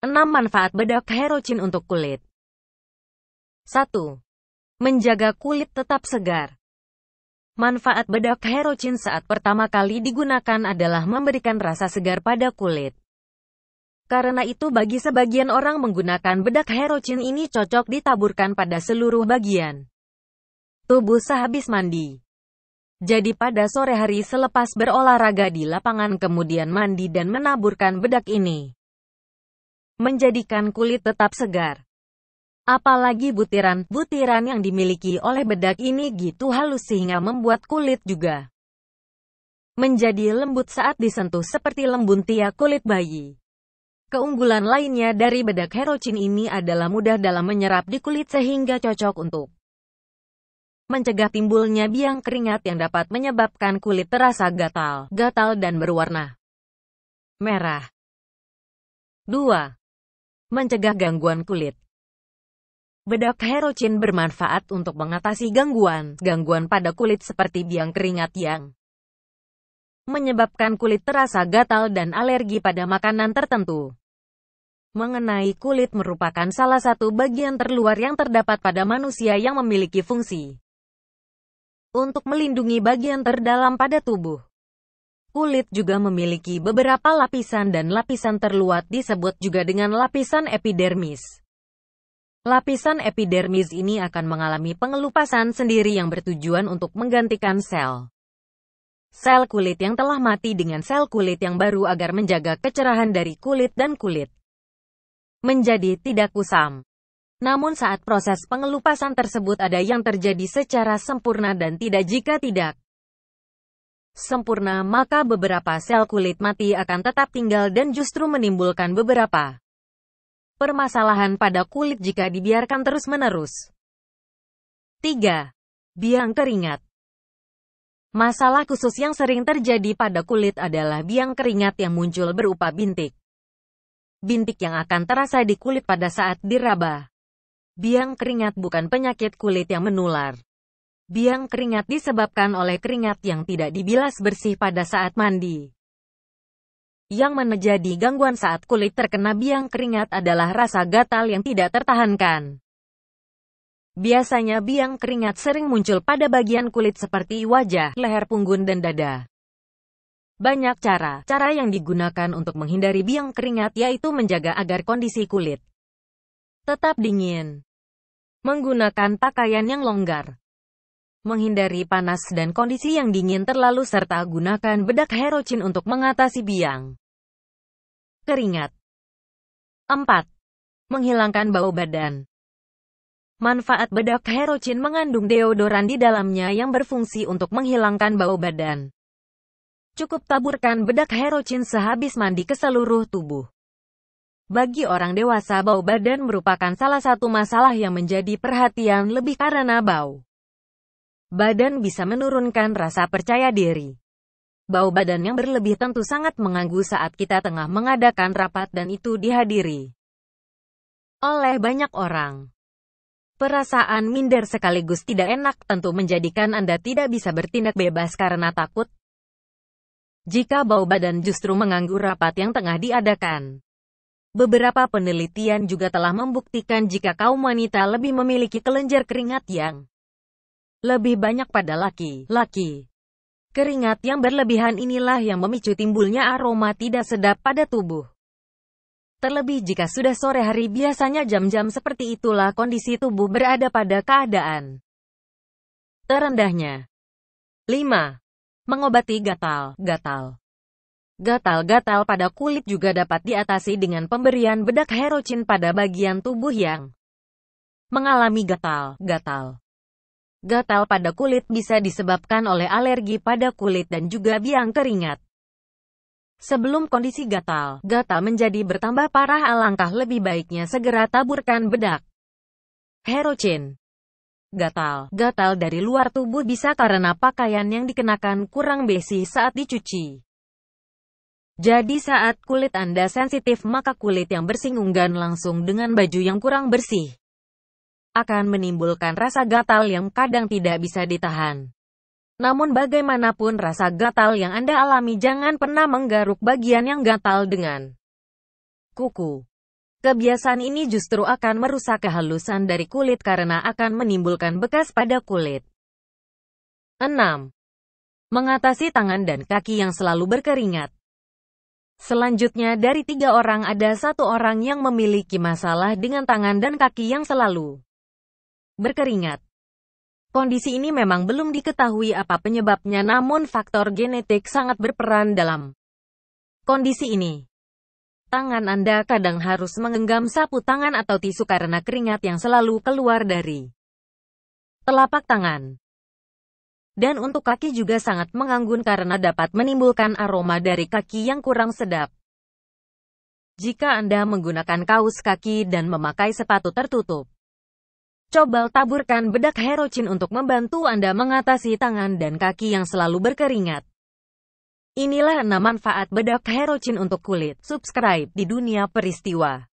6 manfaat bedak herocin untuk kulit. 1. Menjaga kulit tetap segar. Manfaat bedak herocin saat pertama kali digunakan adalah memberikan rasa segar pada kulit. Karena itu bagi sebagian orang menggunakan bedak herocin ini cocok ditaburkan pada seluruh bagian tubuh sehabis mandi. Jadi pada sore hari selepas berolahraga di lapangan kemudian mandi dan menaburkan bedak ini menjadikan kulit tetap segar. Apalagi butiran-butiran yang dimiliki oleh bedak ini gitu halus sehingga membuat kulit juga menjadi lembut saat disentuh seperti lembun tia kulit bayi. Keunggulan lainnya dari bedak herocin ini adalah mudah dalam menyerap di kulit sehingga cocok untuk mencegah timbulnya biang keringat yang dapat menyebabkan kulit terasa gatal, gatal dan berwarna merah. 2. Mencegah gangguan kulit. Bedak Herocin bermanfaat untuk mengatasi gangguan-gangguan pada kulit seperti biang keringat yang menyebabkan kulit terasa gatal dan alergi pada makanan tertentu. Mengenai kulit merupakan salah satu bagian terluar yang terdapat pada manusia yang memiliki fungsi untuk melindungi bagian terdalam pada tubuh. Kulit juga memiliki beberapa lapisan dan lapisan terluat disebut juga dengan lapisan epidermis. Lapisan epidermis ini akan mengalami pengelupasan sendiri yang bertujuan untuk menggantikan sel. Sel kulit yang telah mati dengan sel kulit yang baru agar menjaga kecerahan dari kulit dan kulit menjadi tidak kusam. Namun saat proses pengelupasan tersebut ada yang terjadi secara sempurna dan tidak jika tidak sempurna maka beberapa sel kulit mati akan tetap tinggal dan justru menimbulkan beberapa permasalahan pada kulit jika dibiarkan terus-menerus. 3. Biang keringat Masalah khusus yang sering terjadi pada kulit adalah biang keringat yang muncul berupa bintik. Bintik yang akan terasa di kulit pada saat diraba. Biang keringat bukan penyakit kulit yang menular. Biang keringat disebabkan oleh keringat yang tidak dibilas bersih pada saat mandi. Yang menjadi gangguan saat kulit terkena biang keringat adalah rasa gatal yang tidak tertahankan. Biasanya biang keringat sering muncul pada bagian kulit seperti wajah, leher punggung dan dada. Banyak cara. Cara yang digunakan untuk menghindari biang keringat yaitu menjaga agar kondisi kulit tetap dingin. Menggunakan pakaian yang longgar. Menghindari panas dan kondisi yang dingin terlalu serta gunakan bedak herocin untuk mengatasi biang. Keringat 4. Menghilangkan bau badan Manfaat bedak herocin mengandung deodoran di dalamnya yang berfungsi untuk menghilangkan bau badan. Cukup taburkan bedak herocin sehabis mandi ke seluruh tubuh. Bagi orang dewasa, bau badan merupakan salah satu masalah yang menjadi perhatian lebih karena bau Badan bisa menurunkan rasa percaya diri. Bau badan yang berlebih tentu sangat mengganggu saat kita tengah mengadakan rapat dan itu dihadiri oleh banyak orang. Perasaan minder sekaligus tidak enak tentu menjadikan Anda tidak bisa bertindak bebas karena takut. Jika bau badan justru mengganggu rapat yang tengah diadakan. Beberapa penelitian juga telah membuktikan jika kaum wanita lebih memiliki kelenjar keringat yang lebih banyak pada laki-laki. Keringat yang berlebihan inilah yang memicu timbulnya aroma tidak sedap pada tubuh. Terlebih jika sudah sore hari biasanya jam-jam seperti itulah kondisi tubuh berada pada keadaan terendahnya. 5. Mengobati gatal, gatal. Gatal-gatal pada kulit juga dapat diatasi dengan pemberian bedak herocin pada bagian tubuh yang mengalami gatal-gatal. Gatal pada kulit bisa disebabkan oleh alergi pada kulit dan juga biang keringat. Sebelum kondisi gatal, gatal menjadi bertambah parah alangkah lebih baiknya segera taburkan bedak. Herocin Gatal Gatal dari luar tubuh bisa karena pakaian yang dikenakan kurang besi saat dicuci. Jadi saat kulit Anda sensitif maka kulit yang bersinggungan langsung dengan baju yang kurang bersih akan menimbulkan rasa gatal yang kadang tidak bisa ditahan. Namun bagaimanapun rasa gatal yang Anda alami jangan pernah menggaruk bagian yang gatal dengan kuku. Kebiasaan ini justru akan merusak kehalusan dari kulit karena akan menimbulkan bekas pada kulit. 6. Mengatasi tangan dan kaki yang selalu berkeringat. Selanjutnya dari tiga orang ada satu orang yang memiliki masalah dengan tangan dan kaki yang selalu berkeringat. Kondisi ini memang belum diketahui apa penyebabnya namun faktor genetik sangat berperan dalam kondisi ini. Tangan Anda kadang harus mengenggam sapu tangan atau tisu karena keringat yang selalu keluar dari telapak tangan. Dan untuk kaki juga sangat menganggun karena dapat menimbulkan aroma dari kaki yang kurang sedap. Jika Anda menggunakan kaos kaki dan memakai sepatu tertutup, Cobal taburkan bedak herocin untuk membantu Anda mengatasi tangan dan kaki yang selalu berkeringat. Inilah 6 manfaat bedak herocin untuk kulit. Subscribe di Dunia Peristiwa.